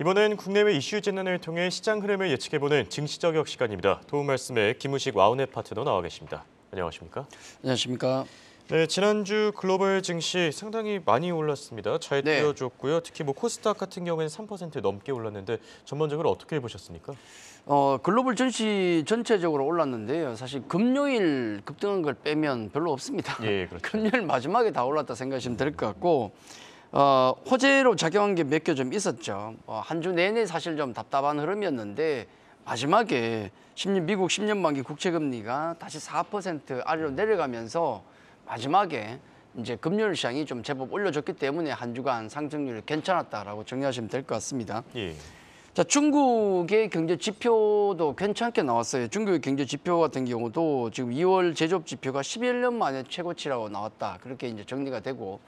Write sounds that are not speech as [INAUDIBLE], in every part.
이번엔 국내외 이슈 재난을 통해 시장 흐름을 예측해보는 증시저격 시간입니다. 도움 말씀에 김우식 와우의 파트너 나와 계십니다. 안녕하십니까? 안녕하십니까? 네, 지난주 글로벌 증시 상당히 많이 올랐습니다. 잘 네. 뛰어줬고요. 네. 특히 뭐 코스닥 같은 경우에는 3% 넘게 올랐는데 전반적으로 어떻게 보셨습니까? 어, 글로벌 증시 전체적으로 올랐는데요. 사실 금요일 급등한 걸 빼면 별로 없습니다. 예, 그렇죠. [LAUGHS] 금요일 마지막에 다 올랐다 생각하시면 될 것 같고 음. 어, 호재로 작용한 게 몇 개 좀 있었죠. 어, 뭐 한주 내내 사실 좀 답답한 흐름이었는데 마지막에 10년, 미국 10년 만기 국채금리가 다시 4% 아래로 내려가면서 마지막에 이제 금율 시장이 좀 제법 올려줬기 때문에 한 주간 상승률이 괜찮았다라고 정리하시면 될 것 같습니다. 예. 자, 중국의 경제 지표도 괜찮게 나왔어요. 중국의 경제 지표 같은 경우도 지금 2월 제조업 지표가 11년 만에 최고치라고 나왔다. 그렇게 이제 정리가 되고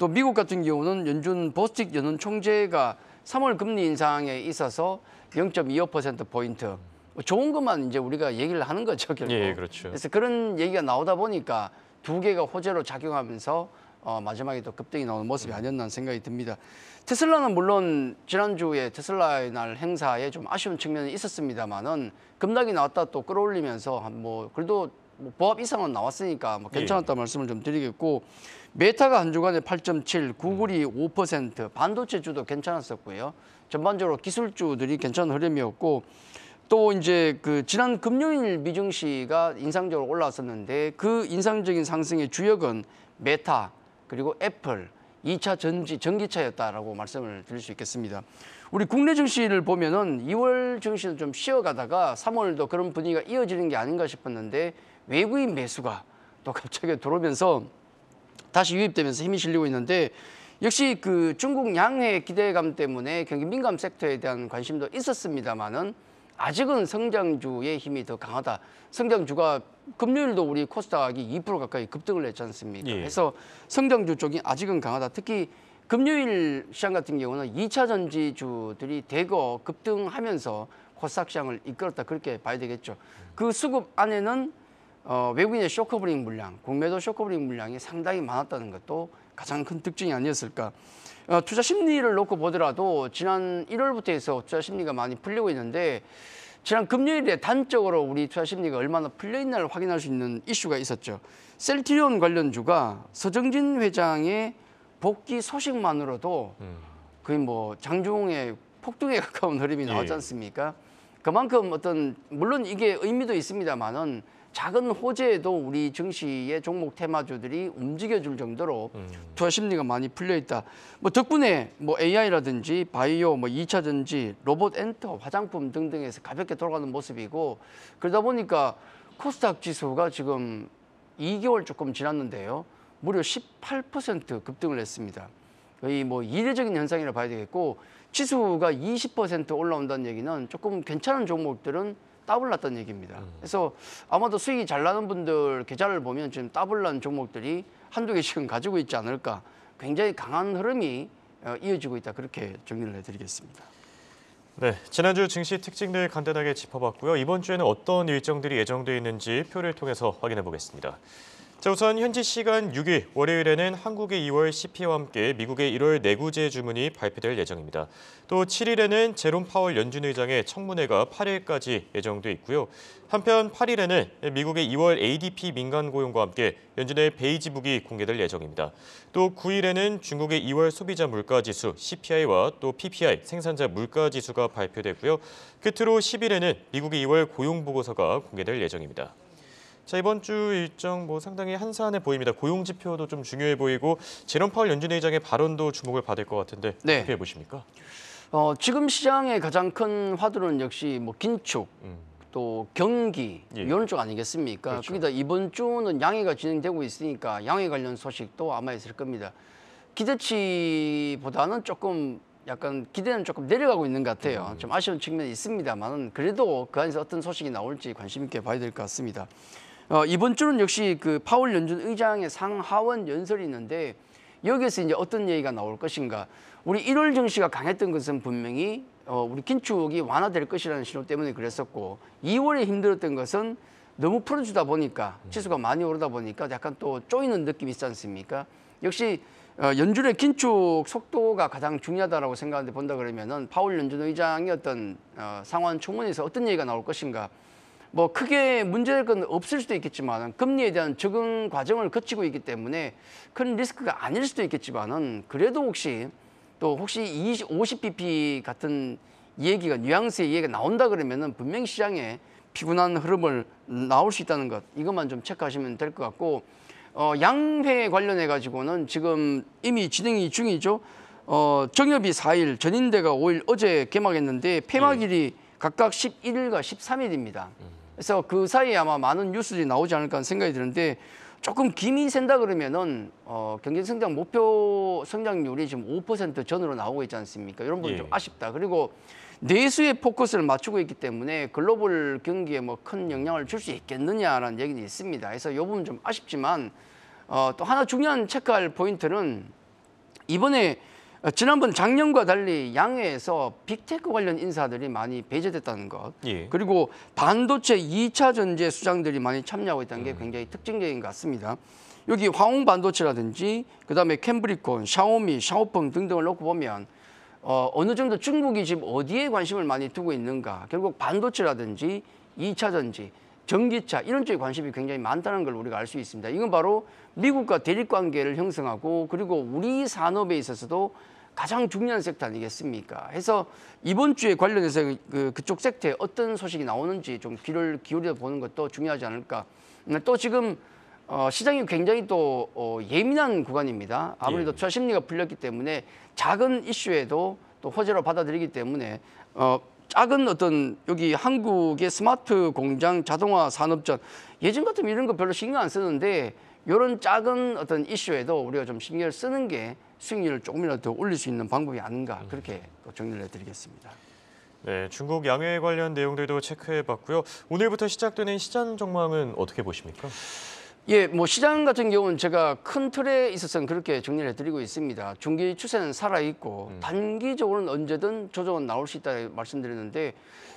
또 미국 같은 경우는 연준 보스틱 연은 총재가 3월 금리 인상에 있어서 0.25%포인트 뭐 좋은 것만 이제 우리가 얘기를 하는 거죠, 예, 결국. 예, 그렇죠. 그래서 그런 얘기가 나오다 보니까 두 개가 호재로 작용하면서 어, 마지막에 또 급등이 나오는 모습이 아니었나 생각이 듭니다. 테슬라는 물론 지난주에 테슬라의 날 행사에 좀 아쉬운 측면이 있었습니다만은 급락이 나왔다 또 끌어올리면서 한 뭐 그래도 뭐법 이상은 나왔으니까 뭐 예. 괜찮았다 예. 말씀을 좀 드리겠고 메타가 한 주간에 8.7, 구글이 5%, 반도체 주도 괜찮았었고요. 전반적으로 기술주들이 괜찮은 흐름이었고 또 이제 그 지난 금요일 미중시가 인상적으로 올라왔었는데 그 인상적인 상승의 주역은 메타 그리고 애플, 2차 전지 전기차였다라고 말씀을 드릴 수 있겠습니다. 우리 국내 증시를 보면은 2월 증시는 좀 쉬어가다가 3월도 그런 분위기가 이어지는 게 아닌가 싶었는데 외국인 매수가 또 갑자기 들어오면서 다시 유입되면서 힘이 실리고 있는데 역시 그 중국 양회 기대감 때문에 경기 민감 섹터에 대한 관심도 있었습니다만은 아직은 성장주의 힘이 더 강하다. 성장주가 금요일도 우리 코스닥이 2% 가까이 급등을 했지 않습니까? 예. 그래서 성장주 쪽이 아직은 강하다. 특히 금요일 시장 같은 경우는 2차 전지주들이 대거 급등하면서 코스닥 시장을 이끌었다 그렇게 봐야 되겠죠. 그 수급 안에는 어, 외국인의 쇼크브링 물량, 국내도 쇼크브링 물량이 상당히 많았다는 것도 가장 큰 특징이 아니었을까. 어, 투자 심리를 놓고 보더라도 지난 1월부터 해서 투자 심리가 많이 풀리고 있는데 지난 금요일에 단적으로 우리 투자 심리가 얼마나 풀려있나를 확인할 수 있는 이슈가 있었죠. 셀트리온 관련주가 서정진 회장의 복귀 소식만으로도 음. 거의 뭐장중의 폭등에 [LAUGHS] 가까운 흐름이 예. 나왔지 않습니까? 그만큼 어떤 물론 이게 의미도 있습니다만은 작은 호재에도 우리 증시의 종목 테마주들이 움직여줄 정도로 음. 투자 심리가 많이 풀려 있다. 뭐 덕분에 뭐 AI라든지 바이오, 뭐이차 전지, 로봇 엔터, 화장품 등등에서 가볍게 돌아가는 모습이고 그러다 보니까 코스닥 지수가 지금 2개월 조금 지났는데요. 무려 18% 급등을 했습니다. 거의 뭐 이례적인 현상이라 봐야 되겠고 지수가 20% 올라온다는 얘기는 조금 괜찮은 종목들은 따블났던 얘기입니다. 음. 그래서 아마도 수익이 잘 나는 분들 계좌를 보면 지금 따블난 종목들이 한두 개씩은 가지고 있지 않을까. 굉장히 강한 흐름이 어, 이어지고 있다. 그렇게 정리를 해드리겠습니다. 네, 지난주 증시 특징들 간단하게 짚어봤고요. 이번 주에는 어떤 일정들이 예정돼 있는지 표를 통해서 확인해 보겠습니다. 자, 우선 현지 시간 6일 월요일에는 한국의 2월 CP와 함께 미국의 1월 내구재 주문이 발표될 예정입니다. 또 7일에는 제롬 파월 연준 의장의 청문회가 8일까지 예정돼 있고요. 한편 8일에는 미국의 2월 ADP 민간 고용과 함께 연준의 베이지북이 공개될 예정입니다. 또 9일에는 중국의 2월 소비자 물가지수 CPI와 또 PPI 생산자 물가지수가 발표되고요. 끝으로 10일에는 미국의 2월 고용 보고서가 공개될 예정입니다. 자 이번 주 일정 뭐 상당히 한산해 보입니다. 고용 지표도 좀 중요해 보이고 제롬 파월 연준 의장의 발언도 주목을 받을 것 같은데 네. 어떻게 보십니까? 어, 지금 시장의 가장 큰 화두는 역시 뭐 긴축, 음. 또 경기 예. 이런 쪽 아니겠습니까? 그렇죠. 거기다 이번 주는 양해가 진행되고 있으니까 양해 관련 소식도 아마 있을 겁니다. 기대치보다는 조금 약간 기대는 조금 내려가고 있는 것 같아요. 음. 좀 아쉬운 측면이 있습니다만 그래도 그 안에서 어떤 소식이 나올지 관심 있게 봐야 될 것 같습니다. 어, 이번 주는 역시 그 파월 연준 의장의 상하원 연설이 있는데 여기에서 이제 어떤 얘기가 나올 것인가. 우리 1월 증시가 강했던 것은 분명히 어, 우리 긴축이 완화될 것이라는 신호 때문에 그랬었고 2월에 힘들었던 것은 너무 풀어주다 보니까 지수가 많이 오르다 보니까 약간 또 쪼이는 느낌이 있지 않습니까? 역시 어, 연준의 긴축 속도가 가장 중요하다고 생각하는데 본다 그러면은 파울 연준 의장의 어떤 어, 상황 초문에서 어떤 얘기가 나올 것인가 뭐 크게 문제될 건 없을 수도 있겠지만 금리에 대한 적응 과정을 거치고 있기 때문에 큰 리스크가 아닐 수도 있겠지만 그래도 혹시 또 혹시 20, 50bp 같은 얘기가 뉘앙스의 얘기가 나온다 그러면 은 분명히 시장에 피곤한 흐름을 나올 수 있다는 것 이것만 좀 체크하시면 될 것 같고 어, 양회 관련해 가지고는 지금 이미 진행이 중이죠. 어, 정협이 4일, 전인대가 5일 어제 개막했는데 폐막일이 네. 각각 11일과 13일입니다. 음. 그래서 그 사이에 아마 많은 뉴스들이 나오지 않을까 하는 생각이 드는데 조금 김이 센다 그러면은 어, 경제 성장 목표 성장률이 지금 5% 전으로 나오고 있지 않습니까? 이런 부분 예. 좀 아쉽다. 그리고 내수에 포커스를 맞추고 있기 때문에 글로벌 경기에 뭐 큰 영향을 줄 수 있겠느냐라는 얘기는 있습니다. 그래서 요 부분 좀 아쉽지만 어, 또 하나 중요한 체크할 포인트는 이번에 어, 지난번 작년과 달리 양해에서 빅테크 관련 인사들이 많이 배제됐다는 것 예. 그리고 반도체 2차 전지 수장들이 많이 참여하고 있다는 게 음. 굉장히 특징적인 것 같습니다. 여기 화홍 반도체라든지 그다음에 캠브리콘, 샤오미, 샤오펑 등등을 놓고 보면 어, 어느 정도 중국이 지금 어디에 관심을 많이 두고 있는가 결국 반도체라든지 2차 전지 전기차 이런 쪽에 관심이 굉장히 많다는 걸 우리가 알 수 있습니다. 이건 바로 미국과 대립 관계를 형성하고 그리고 우리 산업에 있어서도 가장 중요한 섹터 아니겠습니까? 해서 이번 주에 관련해서 그, 그쪽 섹터에 어떤 소식이 나오는지 좀 귀를 기울여 보는 것도 중요하지 않을까. 네, 또 지금 어, 시장이 굉장히 또 어, 예민한 구간입니다. 아무래도 예. 투자 심리가 풀렸기 때문에 작은 이슈에도 또 호재로 받아들이기 때문에 어, 작은 어떤 여기 한국의 스마트 공장 자동화 산업전 예전 같으면 이런 거 별로 신경 안 쓰는데 이런 작은 어떤 이슈에도 우리가 좀 신경을 쓰는 게 수익률을 조금이라도 더 올릴 수 있는 방법이 아닌가 그렇게 정리를 해드리겠습니다. 네, 중국 양회 관련 내용들도 체크해봤고요. 오늘부터 시작되는 시장 전망은 어떻게 보십니까? 예, 뭐 시장 같은 경우는 제가 큰 틀에 있어서는 그렇게 정리를 해드리고 있습니다. 중기 추세는 살아있고 음. 단기적으로는 언제든 조정은 나올 수 있다 고 말씀드렸는데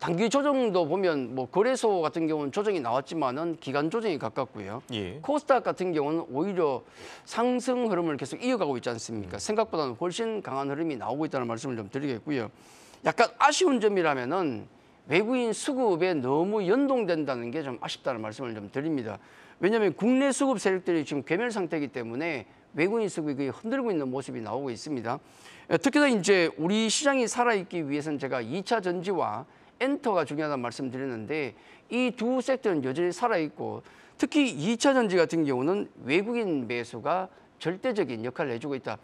단기 조정도 보면 뭐 거래소 같은 경우는 조정이 나왔지만은 기간 조정이 가깝고요. 예. 코스닥 같은 경우는 오히려 상승 흐름을 계속 이어가고 있지 않습니까? 음. 생각보다는 훨씬 강한 흐름이 나오고 있다는 말씀을 좀 드리겠고요. 약간 아쉬운 점이라면은 외국인 수급에 너무 연동된다는 게 좀 아쉽다는 말씀을 좀 드립니다. 왜냐하면 국내 수급 세력들이 지금 괴멸 상태이기 때문에 외국인 수급이 흔들고 있는 모습이 나오고 있습니다. 예, 특히나 이제 우리 시장이 살아있기 위해서는 제가 2차 전지와 엔터가 중요하다는 말씀 드렸는데 이 두 섹터는 여전히 살아있고 특히 2차 전지 같은 경우는 외국인 매수가 절대적인 역할을 해주고 있다.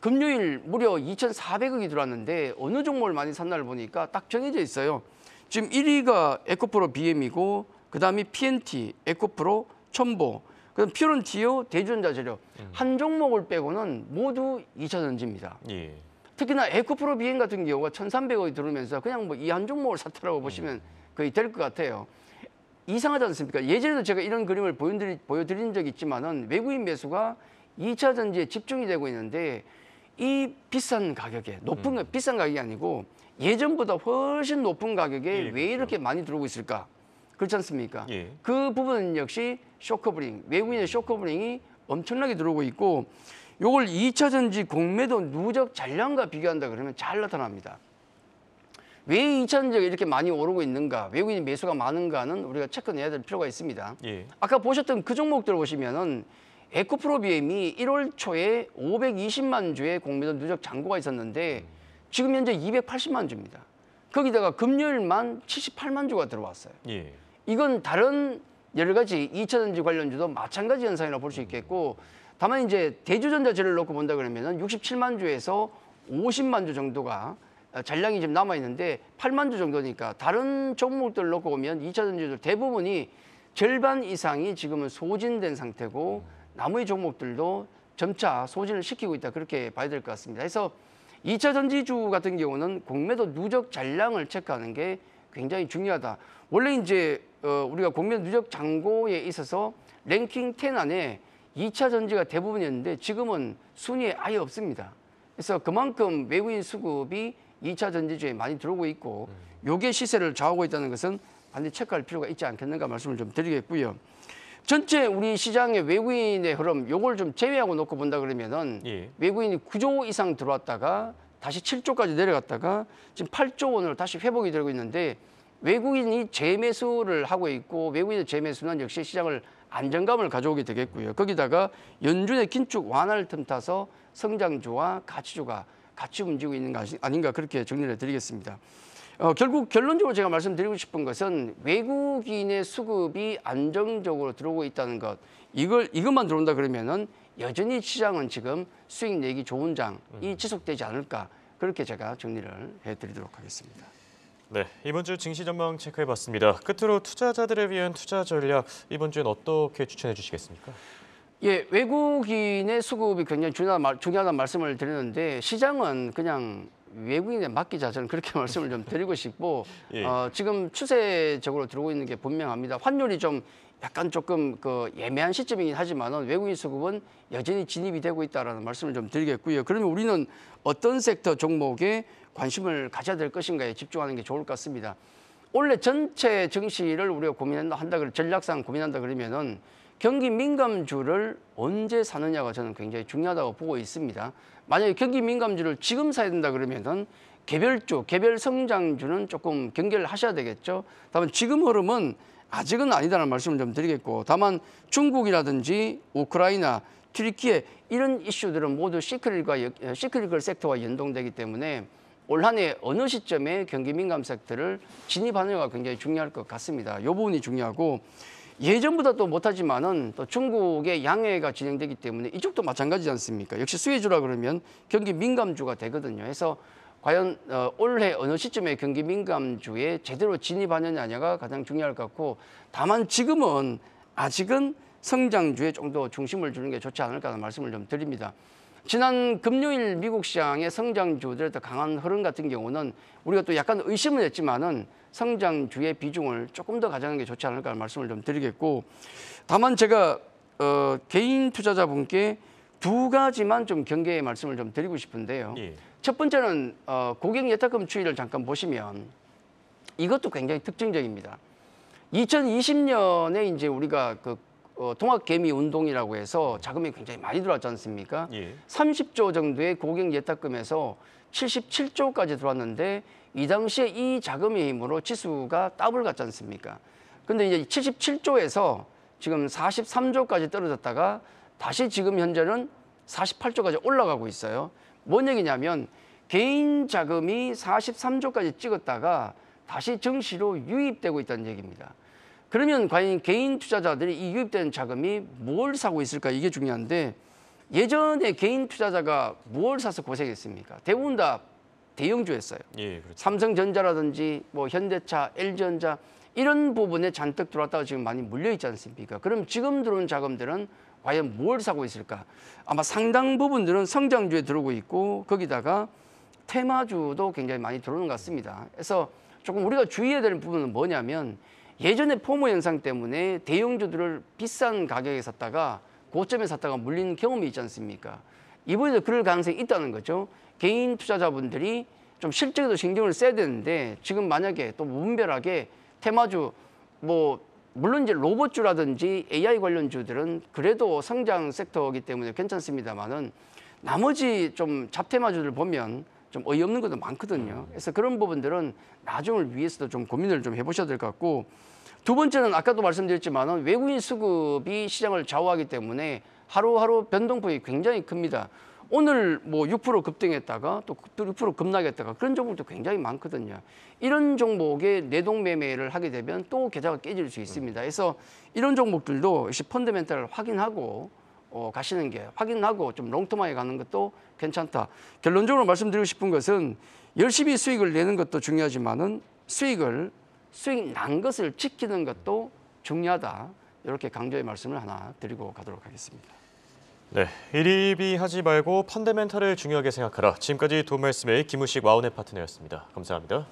금요일 무려 2,400억이 들어왔는데 어느 종목을 많이 샀나 보니까 딱 정해져 있어요. 지금 1위가 에코프로 BM이고 그다음이 PNT, 에코프로, 첨보, 그다음 피론티오, 대전자 재료 음. 한 종목을 빼고는 모두 2차 전지입니다. 예. 특히나 에코프로 비행 같은 경우가 1,300억이 들어오면서 그냥 뭐 이 한 종목을 사타라고 음. 보시면 거의 될 것 같아요. 이상하지 않습니까? 예전에도 제가 이런 그림을 보여드리, 보여드린 적이 있지만은 외국인 매수가 2차 전지에 집중이 되고 있는데 이 비싼 가격에 높은 음. 비싼 가격이 아니고 예전보다 훨씬 높은 가격에 예, 왜 그렇죠. 이렇게 그렇죠. 많이 들어오고 있을까? 그렇지 않습니까? 예. 그 부분 역시 쇼크브링 외국인의 쇼크브링이 엄청나게 들어오고 있고 요걸 2차 전지 공매도 누적 잔량과 비교한다 그러면 잘 나타납니다. 왜 2차 전지가 이렇게 많이 오르고 있는가, 외국인 매수가 많은가는 우리가 체크해야 될 필요가 있습니다. 예. 아까 보셨던 그 종목들 보시면은 에코프로비엠이 1월 초에 520만 주의 공매도 누적 잔고가 있었는데 지금 현재 280만 주입니다. 거기다가 금요일만 78만 주가 들어왔어요. 예. 이건 다른 여러 가지 2차전지 관련주도 마찬가지 현상이라고 볼 수 있겠고 다만 이제 대주전자제를 놓고 본다 그러면은 67만 주에서 50만 주 정도가 어, 잔량이 지금 남아있는데 8만 주 정도니까 다른 종목들 놓고 보면 2차전지들 대부분이 절반 이상이 지금은 소진된 상태고 나머지 종목들도 점차 소진을 시키고 있다 그렇게 봐야 될 것 같습니다. 그래서 2차 전지주 같은 경우는 공매도 누적 잔량을 체크하는 게 굉장히 중요하다. 원래 이제 어, 우리가 공면 누적 잔고에 있어서 랭킹 10 안에 2차 전지가 대부분이었는데 지금은 순위에 아예 없습니다. 그래서 그만큼 외국인 수급이 2차 전지주에 많이 들어오고 있고 음. 요게 시세를 좌우하고 있다는 것은 반드시 체크할 필요가 있지 않겠는가 말씀을 좀 드리겠고요. 전체 우리 시장의 외국인의 흐름 요걸 좀 제외하고 놓고 본다 그러면은 예. 외국인이 9조 이상 들어왔다가 다시 7조까지 내려갔다가 지금 8조 원으로 다시 회복이 되고 있는데 외국인이 재매수를 하고 있고 외국인의 재매수는 역시 시장을 안정감을 가져오게 되겠고요. 거기다가 연준의 긴축 완화를 틈타서 성장주와 가치주가 같이 움직이고 있는 것 아닌가 그렇게 정리를 드리겠습니다 어, 결국 결론적으로 제가 말씀드리고 싶은 것은 외국인의 수급이 안정적으로 들어오고 있다는 것 이걸 이것만 들어온다 그러면은 여전히 시장은 지금 수익 내기 좋은 장이 지속되지 않을까 그렇게 제가 정리를 해드리도록 하겠습니다. 네, 이번 주 증시 전망 체크해봤습니다. 끝으로 투자자들을 위한 투자 전략, 이번 주엔 어떻게 추천해 주시겠습니까? 예, 외국인의 수급이 굉장히 중요하다는 말씀을 드렸는데 시장은 그냥 외국인에 맡기자 저는 그렇게 [LAUGHS] 말씀을 좀 드리고 싶고 예. 어, 지금 추세적으로 들어오고 있는 게 분명합니다. 환율이 좀 약간 조금 그 예매한 시점이긴 하지만 외국인 수급은 여전히 진입이 되고 있다는 말씀을 좀 드리겠고요. 그러면 우리는 어떤 섹터 종목에 관심을 가져야 될 것인가에 집중하는 게 좋을 것 같습니다. 원래 전체 증시를 우리가 고민한다 한다 그 전략상 고민한다 그러면은 경기 민감주를 언제 사느냐가 저는 굉장히 중요하다고 보고 있습니다. 만약에 경기 민감주를 지금 사야 된다 그러면은 개별주, 개별 성장주는 조금 경계를 하셔야 되겠죠. 다만 지금 흐름은 아직은 아니다라는 말씀을 좀 드리겠고 다만 중국이라든지 우크라이나, 트리키에 이런 이슈들은 모두 시크릿과 어, 시크릿걸 섹터와 연동되기 때문에 올한해 어느 시점에 경기 민감 섹터를 진입하느냐가 굉장히 중요할 것 같습니다. 이 부분이 중요하고 예전보다 도 못하지만은 또 중국의 양해가 진행되기 때문에 이쪽도 마찬가지지 않습니까? 역시 수혜주라 그러면 경기 민감주가 되거든요. 그래서 과연 어, 올해 어느 시점에 경기 민감주에 제대로 진입하느냐 아냐가 가장 중요할 것 같고 다만 지금은 아직은 성장주에 좀 더 중심을 주는 게 좋지 않을까 하는 말씀을 좀 드립니다. 지난 금요일 미국 시장의 성장주들의 강한 흐름 같은 경우는 우리가 또 약간 의심을 했지만은 성장주의 비중을 조금 더 가져가는 게 좋지 않을까 말씀을 좀 드리겠고 다만 제가 어, 개인 투자자분께 두 가지만 좀 경계의 말씀을 좀 드리고 싶은데요. 예. 첫 번째는 어, 고객 예탁금 추이를 잠깐 보시면 이것도 굉장히 특징적입니다. 2020년에 이제 우리가 그 어, 통합개미 운동이라고 해서 자금이 굉장히 많이 들어왔지 않습니까? 예. 30조 정도의 고객 예탁금에서 77조까지 들어왔는데 이 당시에 이 자금의 힘으로 지수가 더블 갔지 않습니까? 근데 이제 77조에서 지금 43조까지 떨어졌다가 다시 지금 현재는 48조까지 올라가고 있어요. 뭔 얘기냐면 개인 자금이 43조까지 찍었다가 다시 증시로 유입되고 있다는 얘기입니다. 그러면 과연 개인 투자자들이 이 유입된 자금이 뭘 사고 있을까 이게 중요한데 예전에 개인 투자자가 뭘 사서 고생했습니까? 대부분 다 대형주였어요. 예, 그렇죠. 삼성전자라든지 뭐 현대차, LG전자 이런 부분에 잔뜩 들어왔다가 지금 많이 물려 있지 않습니까? 그럼 지금 들어온 자금들은 과연 뭘 사고 있을까? 아마 상당 부분들은 성장주에 들어오고 있고 거기다가 테마주도 굉장히 많이 들어오는 것 같습니다. 그래서 조금 우리가 주의해야 되는 부분은 뭐냐면 예전에 포모 현상 때문에 대형주들을 비싼 가격에 샀다가 고점에 샀다가 물린 경험이 있지 않습니까? 이번에도 그럴 가능성이 있다는 거죠. 개인 투자자분들이 좀 실적에도 신경을 써야 되는데 지금 만약에 또 무분별하게 테마주 뭐 물론 이제 로봇주라든지 AI 관련주들은 그래도 성장 섹터이기 때문에 괜찮습니다만은 나머지 좀 잡테마주들 보면 좀 어이없는 것도 많거든요. 그래서 그런 부분들은 나중을 위해서도 좀 고민을 좀 해보셔야 될 것 같고 두 번째는 아까도 말씀드렸지만 외국인 수급이 시장을 좌우하기 때문에 하루하루 변동폭이 굉장히 큽니다. 오늘 뭐 6% 급등했다가 또 6% 급락했다가 그런 종목도 굉장히 많거든요. 이런 종목에 내동 매매를 하게 되면 또 계좌가 깨질 수 있습니다. 그래서 이런 종목들도 역시 펀드멘탈을 확인하고 어, 가시는 게 확인하고 좀 롱텀하게 가는 것도 괜찮다. 결론적으로 말씀드리고 싶은 것은 열심히 수익을 내는 것도 중요하지만은 수익을 수익 난 것을 지키는 것도 중요하다. 이렇게 강조의 말씀을 하나 드리고 가도록 하겠습니다. 네, 일입이 하지 말고 펀더멘털을 중요하게 생각하라. 지금까지 도움 말씀의 김우식 와우넷 파트너였습니다. 감사합니다.